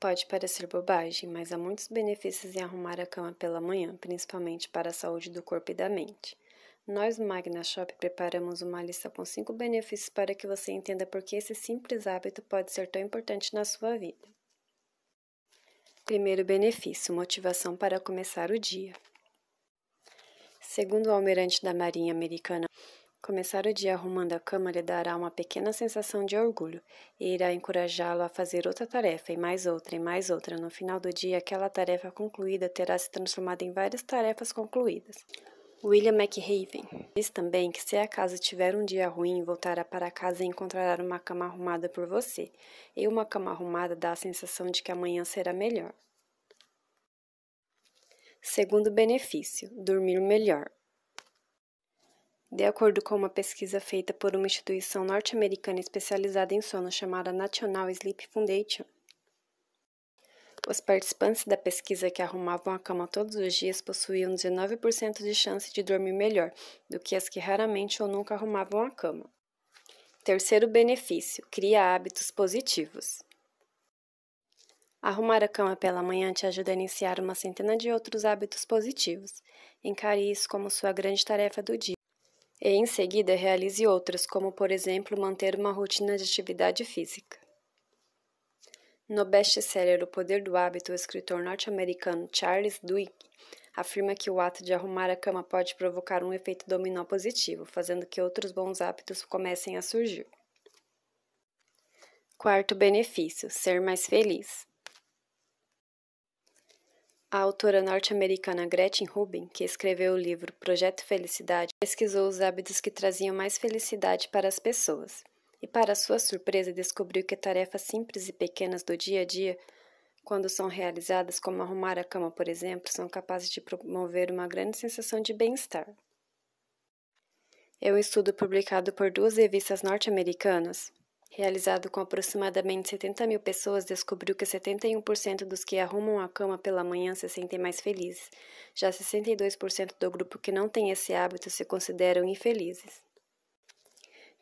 Pode parecer bobagem, mas há muitos benefícios em arrumar a cama pela manhã, principalmente para a saúde do corpo e da mente. Nós no Magna Shop preparamos uma lista com 5 benefícios para que você entenda por que esse simples hábito pode ser tão importante na sua vida. Primeiro benefício: motivação para começar o dia. Segundo o almirante da Marinha Americana Começar o dia arrumando a cama lhe dará uma pequena sensação de orgulho e irá encorajá-lo a fazer outra tarefa, e mais outra, e mais outra. No final do dia, aquela tarefa concluída terá se transformado em várias tarefas concluídas. William McHaven diz também que se a casa tiver um dia ruim, voltará para casa e encontrará uma cama arrumada por você, e uma cama arrumada dá a sensação de que amanhã será melhor. Segundo benefício, dormir melhor. De acordo com uma pesquisa feita por uma instituição norte-americana especializada em sono chamada National Sleep Foundation, os participantes da pesquisa que arrumavam a cama todos os dias possuíam 19% de chance de dormir melhor do que as que raramente ou nunca arrumavam a cama. Terceiro benefício: cria hábitos positivos. Arrumar a cama pela manhã te ajuda a iniciar uma centena de outros hábitos positivos. Encare isso como sua grande tarefa do dia e em seguida realize outras, como por exemplo manter uma rotina de atividade física. No best-seller O Poder do Hábito, o escritor norte-americano Charles Duhigg afirma que o ato de arrumar a cama pode provocar um efeito dominó positivo, fazendo que outros bons hábitos comecem a surgir. Quarto benefício: ser mais feliz. A autora norte-americana Gretchen Rubin, que escreveu o livro Projeto Felicidade, pesquisou os hábitos que traziam mais felicidade para as pessoas. E, para sua surpresa, descobriu que tarefas simples e pequenas do dia a dia, quando são realizadas, como arrumar a cama, por exemplo, são capazes de promover uma grande sensação de bem-estar. É um estudo publicado por duas revistas norte-americanas, realizado com aproximadamente 70 mil pessoas, descobriu que 71% dos que arrumam a cama pela manhã se sentem mais felizes. Já 62% do grupo que não tem esse hábito se consideram infelizes.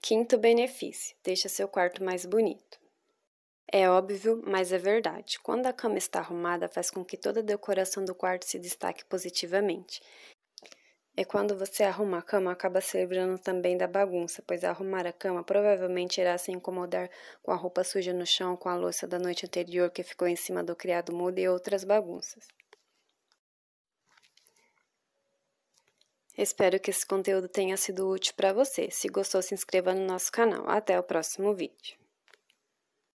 Quinto benefício: deixa seu quarto mais bonito. É óbvio, mas é verdade. Quando a cama está arrumada, faz com que toda a decoração do quarto se destaque positivamente. É quando você arruma a cama, acaba se livrando também da bagunça, pois arrumar a cama provavelmente irá se incomodar com a roupa suja no chão, com a louça da noite anterior que ficou em cima do criado mudo e outras bagunças. Espero que esse conteúdo tenha sido útil para você. Se gostou, se inscreva no nosso canal. Até o próximo vídeo.